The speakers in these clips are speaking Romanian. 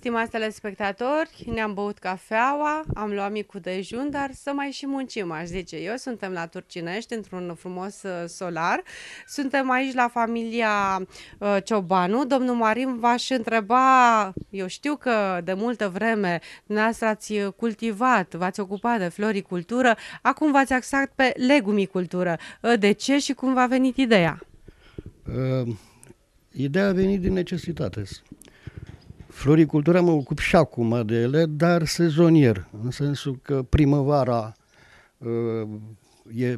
stimați telespectatori, ne-am băut cafeaua, am luat micul dejun, dar să mai și muncim, aș zice eu. Suntem la Turcinești, într-un frumos uh, solar. Suntem aici la familia uh, Ciobanu. Domnul Marim v-aș întreba, eu știu că de multă vreme dumneavoastră ați cultivat, v-ați ocupat de floricultură, acum v-ați axat pe legumicultură. Uh, de ce și cum v-a venit ideea? Uh, ideea a venit din necesitate Floricultura mă ocup și acum de ele, dar sezonier, în sensul că primăvara uh, e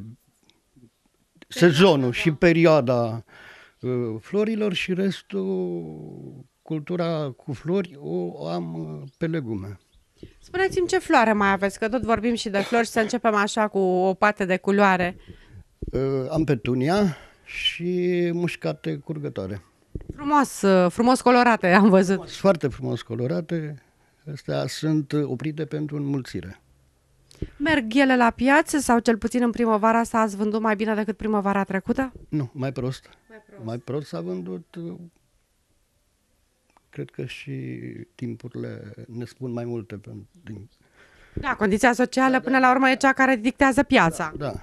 sezonul și perioada uh, florilor și restul cultura cu flori o am uh, pe legume. Spuneți-mi ce floare mai aveți, că tot vorbim și de flori și să începem așa cu o pată de culoare. Uh, am petunia și mușcate curgătoare. Frumos, uh, frumos colorate, am văzut. Frumos, foarte frumos colorate. Astea sunt oprite pentru înmulțire. Merg ele la piață sau cel puțin în primăvara asta ați vândut mai bine decât primăvara trecută? Nu, mai prost. Mai prost, mai prost s-a vândut uh, cred că și timpurile ne spun mai multe. Din... Da, condiția socială da, da până la urmă e da. cea care dictează piața. Da, da.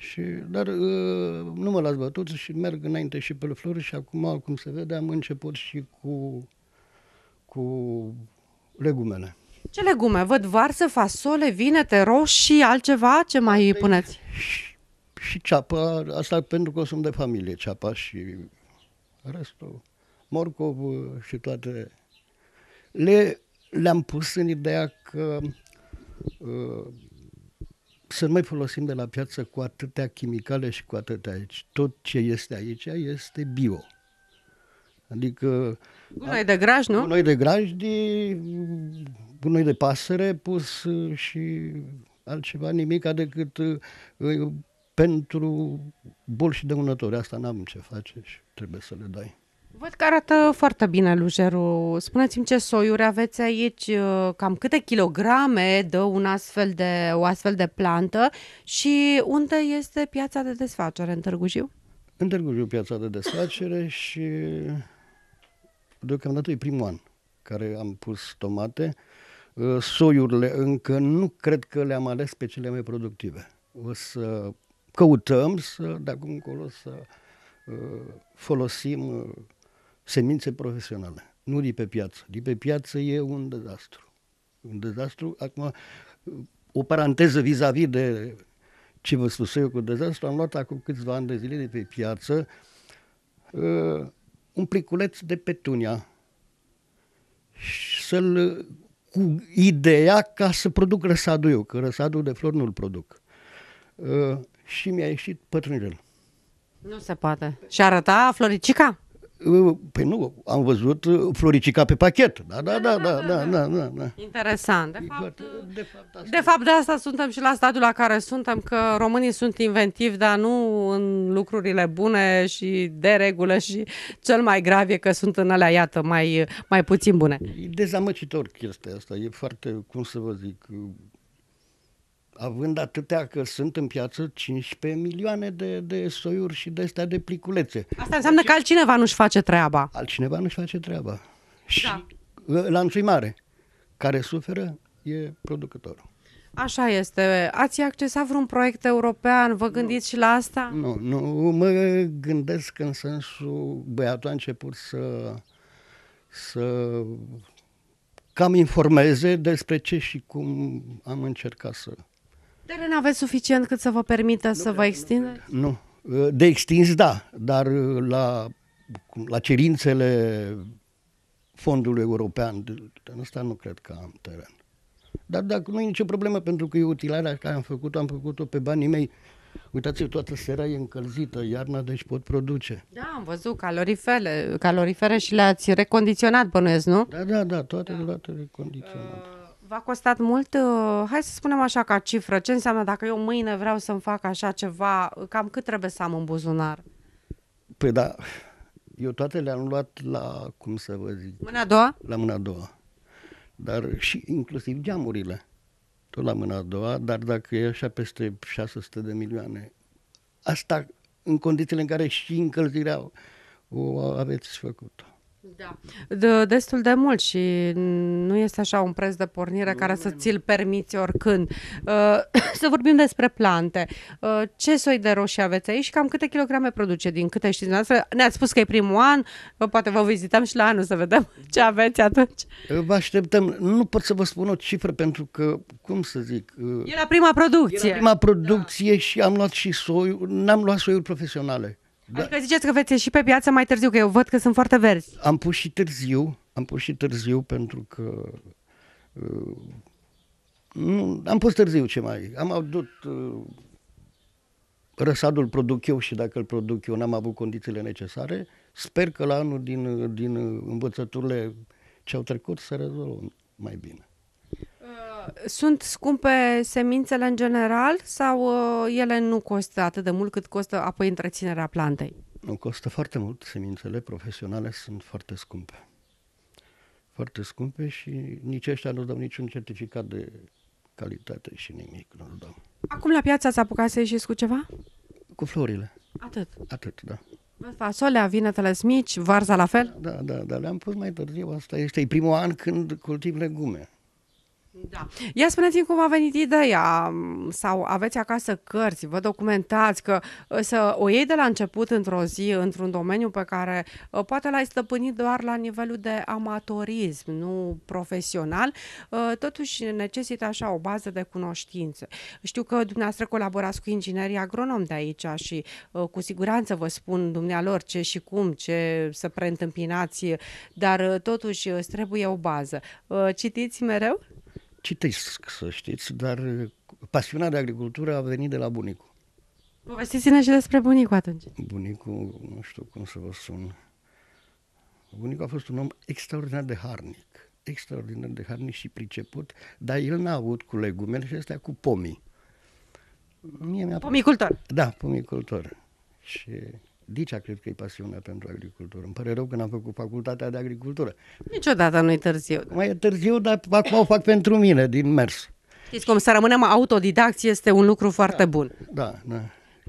Și, dar uh, nu mă las bătut și merg înainte și pe flori și acum, cum se vede, am început și cu, cu legumele. Ce legume? Văd varză, fasole, vinete, roșii, altceva? Ce mai Pe păi, puneți? Și, și ceapa, asta pentru că sunt de familie, ceapa și restul. Morcov uh, și toate. Le, le-am pus în ideea că uh, să nu mai folosim de la piață cu atâtea chimicale și cu atâtea aici. Tot ce este aici este bio. Adică... Gunoi de graj, nu? Gunoi de graj, de, gunoi de pasăre pus și altceva, nimic decât uh, pentru boli și dăunători. Asta n-am ce face și trebuie să le dai. Văd că arată foarte bine lujerul. Spuneți-mi ce soiuri aveți aici, uh, cam câte kilograme dă un astfel de, o astfel de plantă și unde este piața de desfacere în Târgu Jiu? În Târgu Jiu piața de desfacere și deocamdată e primul an care am pus tomate. Uh, soiurile încă nu cred că le-am ales pe cele mai productive. O să căutăm să, de acum încolo, să uh, folosim semințe profesionale, nu de pe piață. De pe piață e un dezastru. Un dezastru, acum, o paranteză vis-a-vis de ce vă spus eu cu dezastru, am luat acum câțiva ani de zile de pe piață uh, un pliculeț de petunia și să-l cu ideea ca să produc răsadul eu, că răsadul de flori nu-l produc. Uh, și mi-a ieșit pătrânjel. Nu se poate. Și arăta floricica? Păi nu, am văzut uh, floricica pe pachet. Da, da, da, da, da, da, da. da. da, da, da. Interesant. De fapt, uh, de, fapt asta. de fapt, de asta suntem și la stadiul la care suntem, că românii sunt inventivi, dar nu în lucrurile bune și de regulă și cel mai grav e că sunt în alea, iată, mai, mai puțin bune. E dezamăcitor chestia asta. E foarte, cum să vă zic, având atâtea că sunt în piață 15 milioane de, de soiuri și de astea de pliculețe. Asta înseamnă că altcineva nu-și face treaba. Altcineva nu-și face treaba. Și da. Ă, lanțul mare. Care suferă e producătorul. Așa este. Ați accesat vreun proiect european? Vă gândiți nu. și la asta? Nu, nu. Mă gândesc în sensul... Băiatul a început să... să cam informeze despre ce și cum am încercat să dar nu aveți suficient cât să vă permită nu să vă extindeți? Nu. De extins, da, dar uh, la, la cerințele fondului european, în asta nu cred că am teren. Dar dacă nu e nicio problemă, pentru că e utilarea care am făcut-o, am făcut-o pe banii mei. Uitați-vă, toată seara e încălzită, iarna, deci pot produce. Da, am văzut calorifere, calorifere și le-ați recondiționat, bănuiesc, nu? Da, da, da, toate da. toate recondiționate. Uh... V-a costat mult, uh, hai să spunem așa ca cifră, ce înseamnă dacă eu mâine vreau să-mi fac așa ceva, cam cât trebuie să am în buzunar? Păi da, eu toate le-am luat la, cum să vă zic... Mâna a doua? La mâna a doua. Dar și inclusiv geamurile, tot la mâna a doua, dar dacă e așa peste 600 de milioane, asta în condițiile în care și încălzirea o aveți făcut-o. Da. De, destul de mult și nu este așa un preț de pornire nu, care să ți-l permiți oricând. Uh, să vorbim despre plante. Uh, ce soi de roșii aveți aici și cam câte kilograme produce din câte știți noastră? Ne-ați spus că e primul an, poate vă vizităm și la anul să vedem ce aveți atunci. Uh, vă așteptăm. Nu pot să vă spun o cifră pentru că, cum să zic... Uh, e la prima producție. E la prima producție da. și am luat și soiul, n-am luat soiuri profesionale. Da. Adică ziceți că veți ieși pe piață mai târziu, că eu văd că sunt foarte verzi. Am pus și târziu, am pus și târziu pentru că uh, nu, am pus târziu ce mai. Am avut uh, răsadul produc eu și dacă îl produc eu n-am avut condițiile necesare. Sper că la anul din, din învățăturile ce au trecut să rezolvăm mai bine. Sunt scumpe semințele în general sau uh, ele nu costă atât de mult cât costă apoi întreținerea plantei? Nu costă foarte mult. Semințele profesionale sunt foarte scumpe. Foarte scumpe și nici ăștia nu dau niciun certificat de calitate și nimic nu dau. Acum la piața s-a apucat să ieșiți cu ceva? Cu florile. Atât? Atât, da. Fasolea, vinetele smici, varza la fel? Da, da, da, le-am pus mai târziu. Asta este primul an când cultiv legume. Da. Ia spuneți-mi cum a venit ideea sau aveți acasă cărți, vă documentați că ă, să o iei de la început într-o zi într-un domeniu pe care ă, poate l-ai stăpânit doar la nivelul de amatorism, nu profesional, ă, totuși necesită așa o bază de cunoștințe. Știu că dumneavoastră colaborați cu inginerii agronomi de aici și cu siguranță vă spun dumnealor ce și cum, ce să preîntâmpinați, dar totuși îți trebuie o bază. Citiți mereu? citesc, să știți, dar uh, pasiunea de agricultură a venit de la bunicu. Povestiți-ne și despre bunicu atunci. Bunicu, nu știu cum să vă spun, Bunicu a fost un om extraordinar de harnic, extraordinar de harnic și priceput, dar el n-a avut cu legumele și astea cu pomii. Mie mi-a pomicultor. Da, pomicultor. Și Dicea cred că e pasiunea pentru agricultură. Îmi pare rău că n-am făcut facultatea de agricultură. Niciodată nu e târziu. Mai e târziu, dar acum o fac pentru mine, din mers. Știți cum, să rămânem autodidacți este un lucru foarte da, bun. Da, da.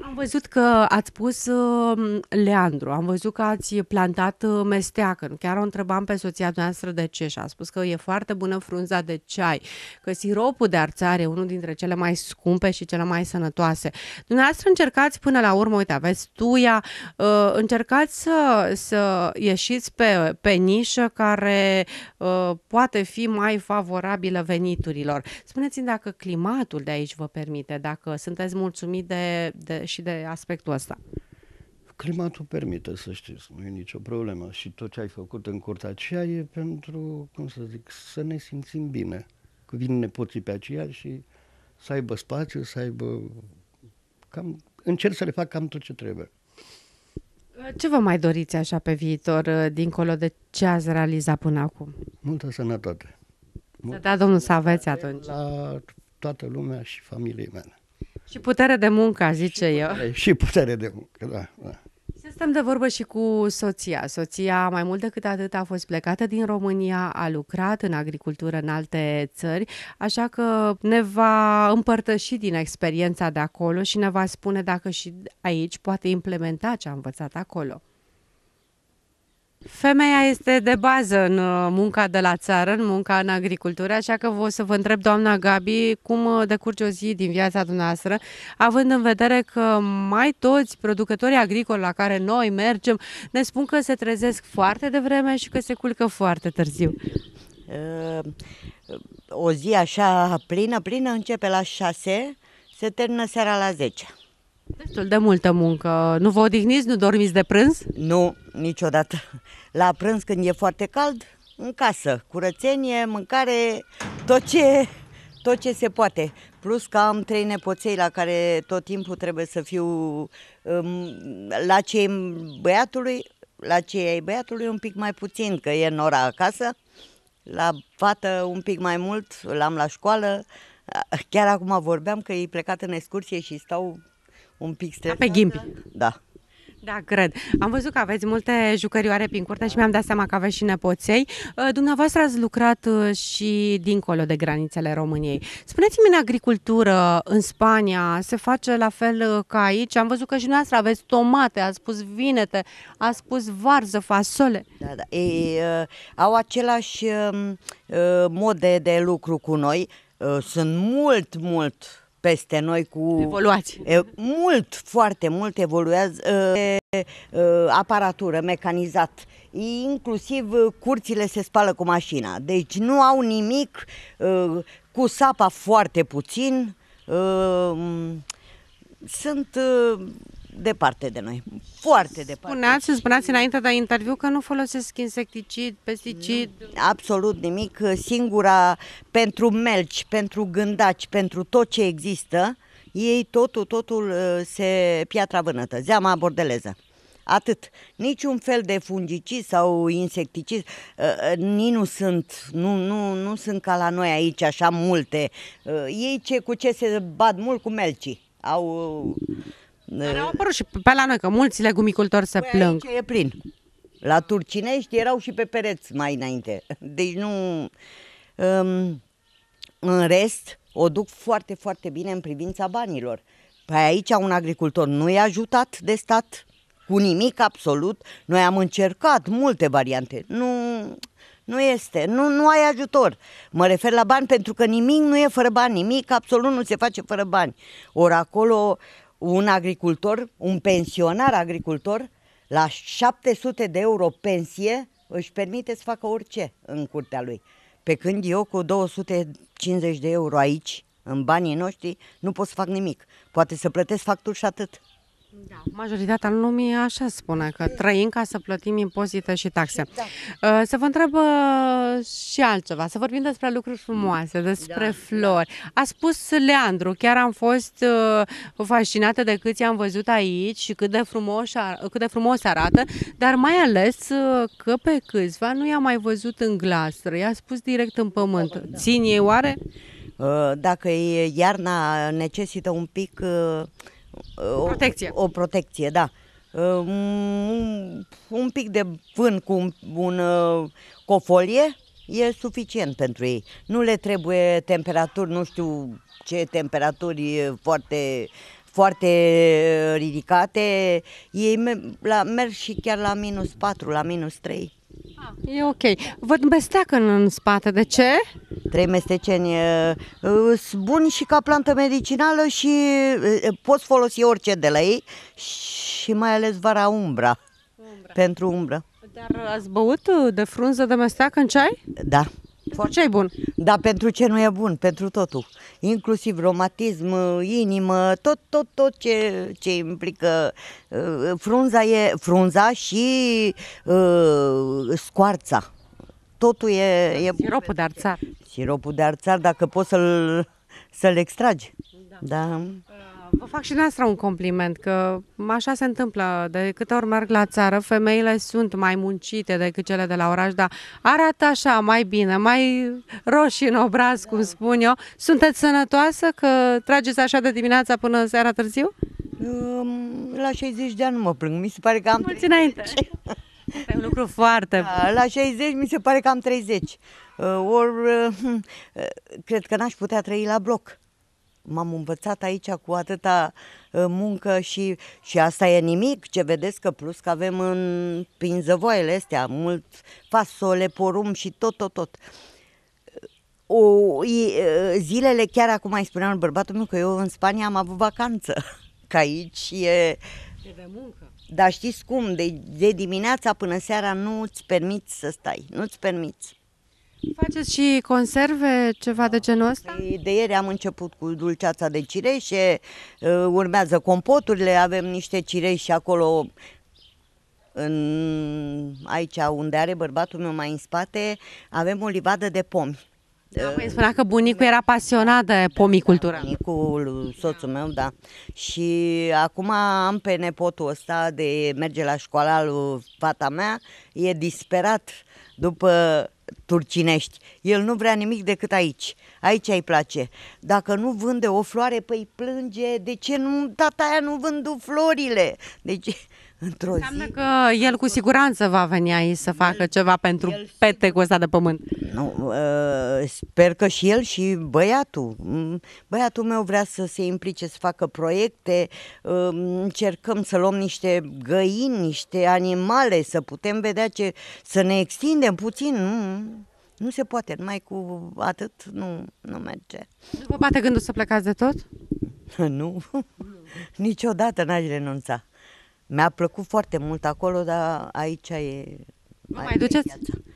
Am văzut că ați pus um, leandru, am văzut că ați plantat uh, mesteacă. Chiar o întrebam pe soția noastră de ce și a spus că e foarte bună frunza de ceai, că siropul de arțare e unul dintre cele mai scumpe și cele mai sănătoase. Dumneavoastră încercați până la urmă, uite, aveți tuia, uh, încercați să, să ieșiți pe, pe nișă care uh, poate fi mai favorabilă veniturilor. Spuneți-mi dacă climatul de aici vă permite, dacă sunteți mulțumit de, de și de aspectul ăsta. Climatul permite, să știți, nu e nicio problemă și tot ce ai făcut în curtea aceea e pentru, cum să zic, să ne simțim bine. Că vin nepoții pe aceea și să aibă spațiu, să aibă... Cam, încerc să le fac cam tot ce trebuie. Ce vă mai doriți așa pe viitor, uh, dincolo de ce ați realizat până acum? Multă sănătate. Multă să da Domnul să aveți atunci. La toată lumea și familiei mele. Și putere de muncă, zice și putere, eu. Și putere de muncă, da. da. Stăm de vorbă și cu soția. Soția, mai mult decât atât, a fost plecată din România, a lucrat în agricultură în alte țări, așa că ne va împărtăși din experiența de acolo și ne va spune dacă și aici poate implementa ce a învățat acolo. Femeia este de bază în uh, munca de la țară, în munca în agricultură, așa că o să vă întreb, doamna Gabi, cum uh, decurge o zi din viața dumneavoastră, având în vedere că mai toți producătorii agricoli la care noi mergem ne spun că se trezesc foarte devreme și că se culcă foarte târziu. Uh, o zi așa plină, plină începe la 6, se termină seara la 10. Destul de multă muncă. Nu vă odihniți, nu dormiți de prânz? Nu, niciodată. La prânz când e foarte cald, în casă, curățenie, mâncare, tot ce, tot ce se poate. Plus că am trei nepoței la care tot timpul trebuie să fiu um, la cei băiatului, la cei ai băiatului un pic mai puțin, că e nora acasă, la fată un pic mai mult, l-am la școală, Chiar acum vorbeam că e plecat în excursie și stau un pic da, stres. Pe ghimpi. Da. Da, cred. Am văzut că aveți multe jucărioare prin curte și mi-am dat seama că aveți și nepoței. Uh, dumneavoastră ați lucrat uh, și dincolo de granițele României. Spuneți-mi, în agricultură, în Spania, se face la fel uh, ca aici? Am văzut că și noastră aveți tomate, ați spus vinete, ați spus varză, fasole. Da, da. Ei, uh, au același um, uh, mod de, de lucru cu noi. Uh, sunt mult, mult peste noi cu... Evoluați. E, mult, foarte mult evoluează e, e, aparatură, mecanizat. Inclusiv curțile se spală cu mașina. Deci nu au nimic e, cu sapa foarte puțin. E, sunt... E, departe de noi, foarte departe. Spuneați, spuneați înainte de interviu că nu folosesc insecticid, pesticid. Absolut nimic, singura pentru melci, pentru gândaci, pentru tot ce există, ei totul, totul uh, se piatra vânătă, zeama bordeleză. Atât. Niciun fel de fungicid sau insecticid uh, uh, nici nu sunt, nu, nu, nu sunt ca la noi aici așa multe. ei ce, cu ce se bat mult cu melcii. Au dar au apărut și pe la noi, că mulți legumicultori se păi plâng. Aici e plin. La turcinești erau și pe pereți mai înainte. Deci nu... Um, în rest, o duc foarte, foarte bine în privința banilor. Păi aici un agricultor nu e ajutat de stat cu nimic absolut. Noi am încercat multe variante. Nu, nu este. Nu, nu ai ajutor. Mă refer la bani pentru că nimic nu e fără bani. Nimic absolut nu se face fără bani. Ori acolo un agricultor, un pensionar agricultor, la 700 de euro pensie, își permite să facă orice în curtea lui. Pe când eu cu 250 de euro aici, în banii noștri, nu pot să fac nimic. Poate să plătesc facturi și atât. Da, majoritatea lumii așa spune, că trăim ca să plătim impozite și taxe. Da. Uh, să vă întreb uh, și altceva, să vorbim despre lucruri frumoase, da, despre da. flori. A spus Leandru, chiar am fost uh, fascinată de cât i-am văzut aici și cât de, frumos, cât de frumos arată, dar mai ales că pe câțiva nu i-am mai văzut în glastră, i-a spus direct în pământ. Da, Țin ei oare? Dacă iarna necesită un pic o protecție. O, protecție, da. Ă, un, un pic de vânt cu, un, un, ă, cu o folie e suficient pentru ei. Nu le trebuie temperaturi, nu știu ce temperaturi foarte foarte ridicate, ei la, merg și chiar la minus 4, la minus 3. Ah. e ok. Văd mestec în, în spate. De ce? Trei mesteceni. Uh, buni și ca plantă medicinală și poți folosi orice de la ei și mai ales vara umbra. umbra. Pentru umbră. Dar ați băut uh, de frunză de mestec în ceai? Da. Foarte. ce e bun? Dar pentru ce nu e bun? Pentru totul. Inclusiv romatism, inimă, tot, tot, tot ce, ce implică. Uh, frunza e frunza și uh, scoarța. Totul e... e Siropul de arțar. Siropul de arțar, dacă poți să-l, să-l extragi. Da. da. Uh, Vă fac și noastră un compliment, că așa se întâmplă. De câte ori merg la țară, femeile sunt mai muncite decât cele de la oraș, dar arată așa, mai bine, mai roșii în obraz, da. cum spun eu. Sunteți sănătoasă că trageți așa de dimineața până seara târziu? La 60 de ani nu mă plâng, mi se pare că am... Mulți înainte! e un lucru foarte... Da, la 60 mi se pare că am 30. Uh, ori uh, hmm, uh, cred că n-aș putea trăi la bloc m-am învățat aici cu atâta uh, muncă și, și asta e nimic, ce vedeți că plus că avem în pinzăvoile astea mult fasole, porum și tot, tot, tot. O, uh, zilele, chiar acum mai spuneam bărbatul meu că eu în Spania am avut vacanță, că aici e... De muncă. Dar știți cum, de, de dimineața până seara nu ți permiți să stai, nu ți permiți. Faceți și conserve, ceva de genul ăsta? Păi, de ieri am început cu dulceața de cireșe, uh, urmează compoturile, avem niște cireși acolo în, aici unde are bărbatul meu mai în spate, avem o livadă de pomi. Da, uh, îmi spunea că bunicul era pasionat de pomicultură. Da, da bunicul, soțul meu, da. Și acum am pe nepotul ăsta de merge la școala lui fata mea, e disperat după turcinești. El nu vrea nimic decât aici. Aici îi place. Dacă nu vânde o floare, păi plânge. De ce nu, tata aia nu vându florile? Deci într-o Înseamnă zi... că el cu siguranță va veni aici să facă el, ceva pentru pete cu ăsta de pământ. Nu, ă, sper că și el și băiatul. Mm, băiatul meu vrea să se implice, să facă proiecte. Ă, încercăm să luăm niște găini, niște animale, să putem vedea ce... să ne extindem puțin. Nu, nu se poate, numai cu atât nu, nu merge. vă bate gândul să plecați de tot? Nu, niciodată n-aș renunța. Mi-a plăcut foarte mult acolo, dar aici e... Nu mai duceți? Viața.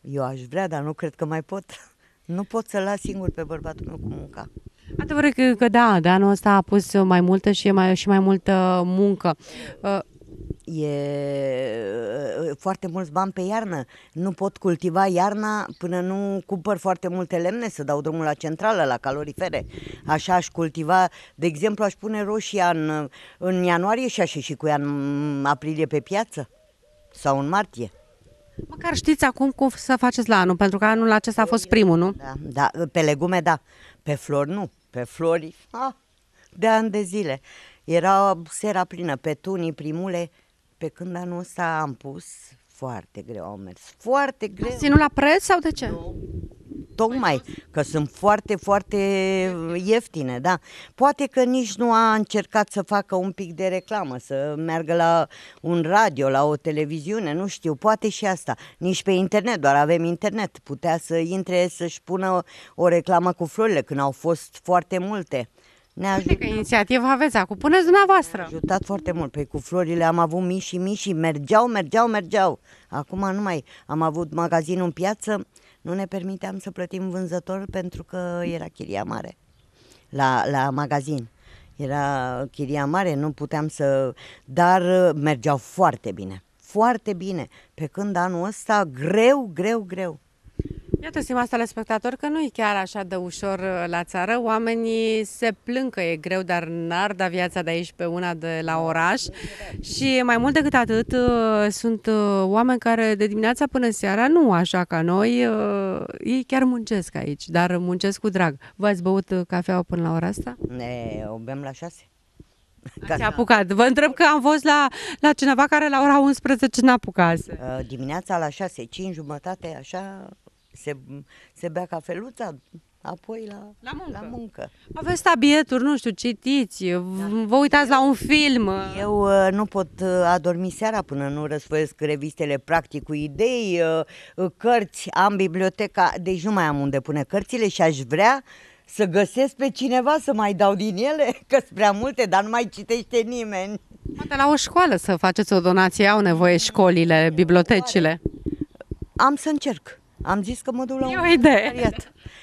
Eu aș vrea, dar nu cred că mai pot. Nu pot să las singur pe bărbatul meu cu munca. Adevărul că, că da, de anul ăsta a pus mai multă și mai, și mai multă muncă. Uh, e foarte mulți bani pe iarnă. Nu pot cultiva iarna până nu cumpăr foarte multe lemne să dau drumul la centrală, la calorifere. Așa aș cultiva, de exemplu, aș pune roșia în, în ianuarie și aș ieși cu ea în aprilie pe piață sau în martie. Măcar știți acum cum să faceți la anul, pentru că anul acesta a fost primul, nu? Da, da pe legume da, pe flori nu, pe flori ah, de ani de zile. Era sera plină, tunii, primule, pe când anul ăsta am pus, foarte greu am mers. Foarte greu. Ați ținut la preț sau de ce? Nu. Tocmai că sunt foarte, foarte ieftine, da. Poate că nici nu a încercat să facă un pic de reclamă, să meargă la un radio, la o televiziune, nu știu, poate și asta. Nici pe internet, doar avem internet. Putea să intre să-și pună o reclamă cu florile, când au fost foarte multe. Ne-a ajutat. că inițiativă aveți acum, puneți dumneavoastră. Ne-a ajutat foarte mult. Păi cu florile am avut mii și mii și mergeau, mergeau, mergeau. Acum nu mai am avut magazin în piață, nu ne permiteam să plătim vânzător pentru că era chiria mare la, la magazin. Era chiria mare, nu puteam să... Dar uh, mergeau foarte bine, foarte bine. Pe când anul ăsta, greu, greu, greu. Iată, stimați spectator că nu e chiar așa de ușor uh, la țară. Oamenii se plâng că e greu, dar n-ar da viața de aici pe una de la oraș. Și mai mult decât atât, uh, sunt uh, oameni care de dimineața până seara, nu așa ca noi, ei chiar muncesc aici, dar muncesc cu drag. V-ați băut cafeaua până la ora asta? Ne, o bem la șase. Ați apucat. Vă întreb că am fost la, la cineva care la ora 11 n-a apucat. Dimineața la 6, 5 jumătate, așa se, se bea cafeluța, apoi la, la, muncă. la muncă. Aveți tabieturi, nu știu, citiți, da. vă uitați la un film. Eu uh, nu pot uh, adormi seara până nu răsfoiesc revistele practic cu idei, uh, cărți, am biblioteca, deci nu mai am unde pune cărțile și aș vrea să găsesc pe cineva să mai dau din ele, că sunt prea multe, dar nu mai citește nimeni. Poate la o școală să faceți o donație, au nevoie școlile, bibliotecile. Am să încerc. Am zis că mă duc la e un o idee.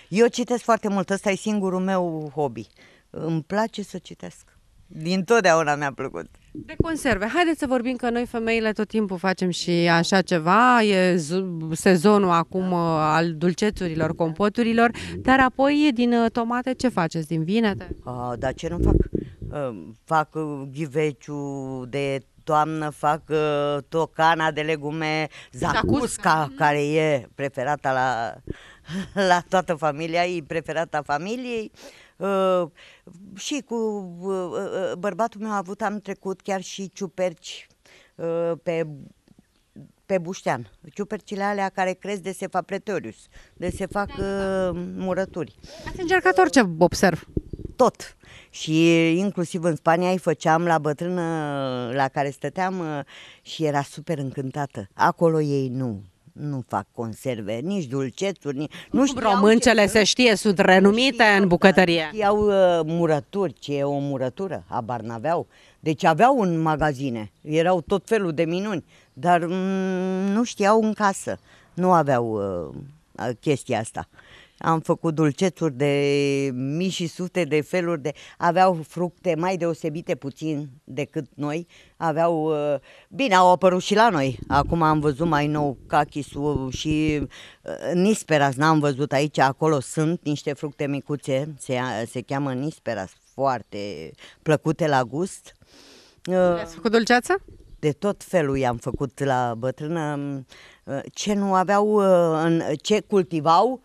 Eu citesc foarte mult, ăsta e singurul meu hobby. Îmi place să citesc. Din totdeauna mi-a plăcut. De conserve. Haideți să vorbim că noi femeile tot timpul facem și așa ceva. E sezonul acum uh, al dulcețurilor, compoturilor, dar apoi din uh, tomate ce faceți? Din vinete? A, ah, dar ce nu fac? Fac uh, ghiveciu de toamnă fac uh, tocana de legume, zacusca, mhm. care e preferata la, la toată familia, e preferata familiei. Uh, și cu uh, uh bărbatul meu a avut am trecut chiar și ciuperci uh, pe pe Buștean, ciupercile alea care cresc de se fac sefapretorius, de se fac da, da. uh, murături. Ați încercat orice, observ tot. Și inclusiv în Spania îi făceam la bătrână la care stăteam uh, și era super încântată. Acolo ei nu, nu fac conserve, nici dulcețuri, nici... Nu știu. Româncele ce... se știe, sunt renumite știau, în bucătărie. Iau uh, murături, ce e o murătură, abar n-aveau. Deci aveau în magazine, erau tot felul de minuni, dar mm, nu știau în casă, nu aveau uh, chestia asta am făcut dulcețuri de mii și sute de feluri de... Aveau fructe mai deosebite puțin decât noi, aveau... Uh, bine, au apărut și la noi. Acum am văzut mai nou cachisul și uh, nisperas, n-am văzut aici, acolo sunt niște fructe micuțe, se, se cheamă nisperas, foarte plăcute la gust. Uh, Ați făcut dulceață? de tot felul i-am făcut la bătrână, mm, ce nu aveau, ce cultivau,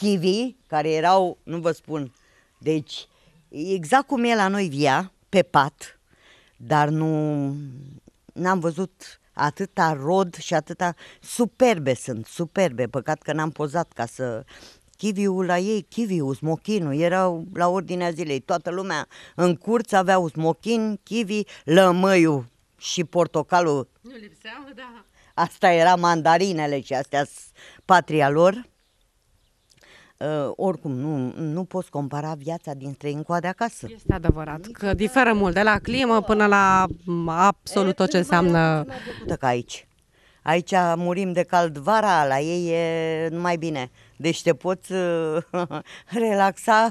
kiwi, care erau, nu vă spun, deci exact cum e la noi via, pe pat, dar nu n-am văzut atâta rod și atâta superbe sunt, superbe, păcat că n-am pozat ca să Chiviul la ei, chiviul, smochinul, erau la ordinea zilei. Toată lumea în curț avea smochin, chivi, lămâiul și portocalul. Nu lipseau, da. Asta era mandarinele și astea patria lor. Uh, oricum, nu, nu poți compara viața din străin cu a de acasă. Este adevărat că diferă mult, de la climă până la absolut tot ce înseamnă... dacă aici. Aici murim de cald vara, la ei e numai bine. Deci te poți uh, relaxa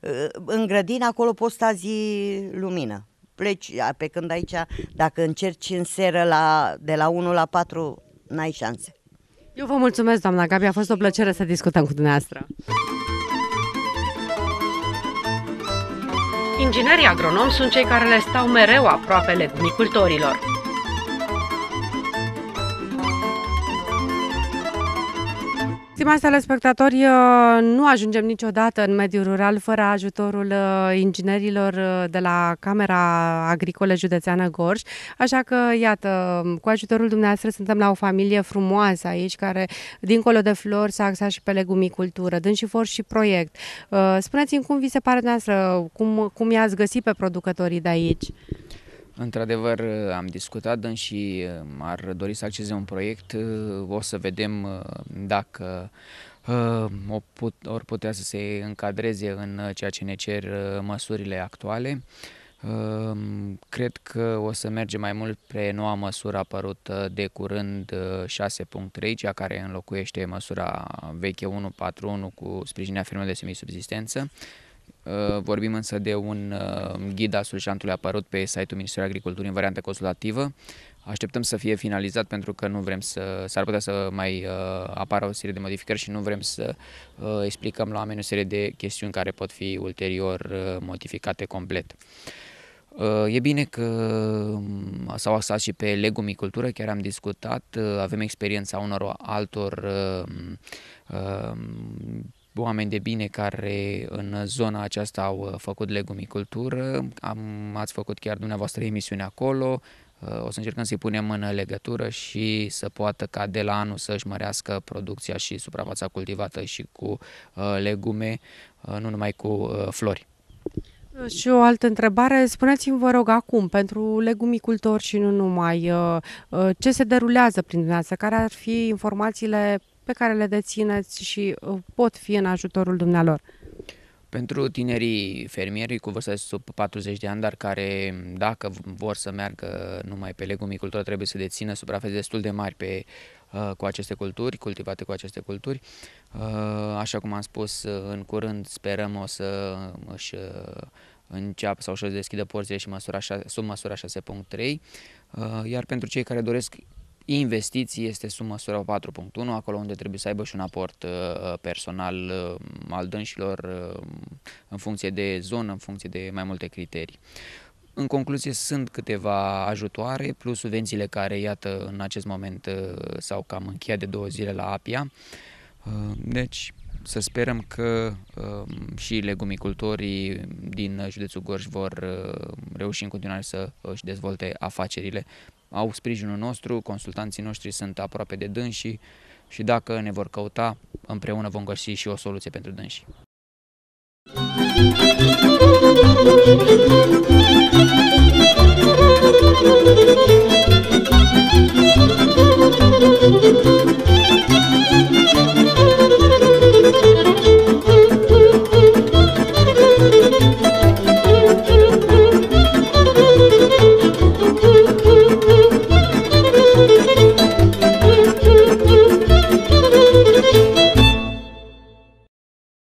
uh, în grădină, acolo poți sta zi lumină. Pleci, pe când aici, dacă încerci în seră la, de la 1 la 4, n-ai șanse. Eu vă mulțumesc, doamna Gabi, a fost o plăcere să discutăm cu dumneavoastră. Inginerii agronomi sunt cei care le stau mereu aproape legumicultorilor. Stimați telespectatori, uh, nu ajungem niciodată în mediul rural fără ajutorul uh, inginerilor uh, de la Camera Agricolă Județeană Gorj, așa că, iată, cu ajutorul dumneavoastră suntem la o familie frumoasă aici, care, dincolo de flori, s-a axat și pe legumicultură, dând și for și proiect. Spuneți-mi cum vi se pare dumneavoastră, cum, cum i-ați găsit pe producătorii de aici? Într-adevăr, am discutat dâns și uh, ar dori să acceze un proiect. Uh, o să vedem uh, dacă o put, or putea să se încadreze în ceea ce ne cer măsurile actuale. Cred că o să merge mai mult pe noua măsură apărută de curând 6.3, cea care înlocuiește măsura veche 141 cu sprijinirea firmei de semisubsistență. subsistență Uh, vorbim însă de un uh, ghid al solușantului apărut pe site-ul Ministerului Agriculturii în variantă consultativă. Așteptăm să fie finalizat pentru că nu vrem să, s-ar putea să mai uh, apară o serie de modificări și nu vrem să explicăm la oameni o serie de chestiuni care pot fi ulterior modificate complet. E bine că s-au axat și pe legumicultură, chiar am discutat, avem experiența unor altor oameni de bine care în zona aceasta au uh, făcut legumicultură, am, ați făcut chiar dumneavoastră emisiune acolo, uh, o să încercăm să-i punem în legătură și să poată ca de la anul să-și mărească producția și suprafața cultivată și cu uh, legume, nu numai cu flori. Și o altă întrebare, spuneți-mi vă rog acum, pentru legumicultori și nu numai, ce se derulează prin dumneavoastră, care ar fi informațiile pe care le dețineți și uh, pot fi în ajutorul dumnealor? Pentru tinerii fermieri cu vârsta sub 40 de ani, dar care dacă vor să meargă numai pe legumicultură, trebuie să dețină suprafețe destul de mari pe, uh, cu aceste culturi, cultivate cu aceste culturi. Uh, așa cum am spus, în curând sperăm o să își înceapă sau să deschidă porțile și măsura sub măsura 6.3, iar pentru cei care doresc Investiții este sub măsură 4.1, acolo unde trebuie să aibă și un aport uh, personal uh, al dânșilor uh, în funcție de zonă, în funcție de mai multe criterii. În concluzie, sunt câteva ajutoare, plus subvențiile care, iată, în acest moment s-au cam încheiat de două zile la APIA. Deci, să sperăm că um, și legumicultorii din județul Gorj vor reuși în continuare să își dezvolte afacerile au sprijinul nostru, consultanții noștri sunt aproape de dânsii și dacă ne vor căuta, împreună vom găsi și o soluție pentru dânsii. Thank you.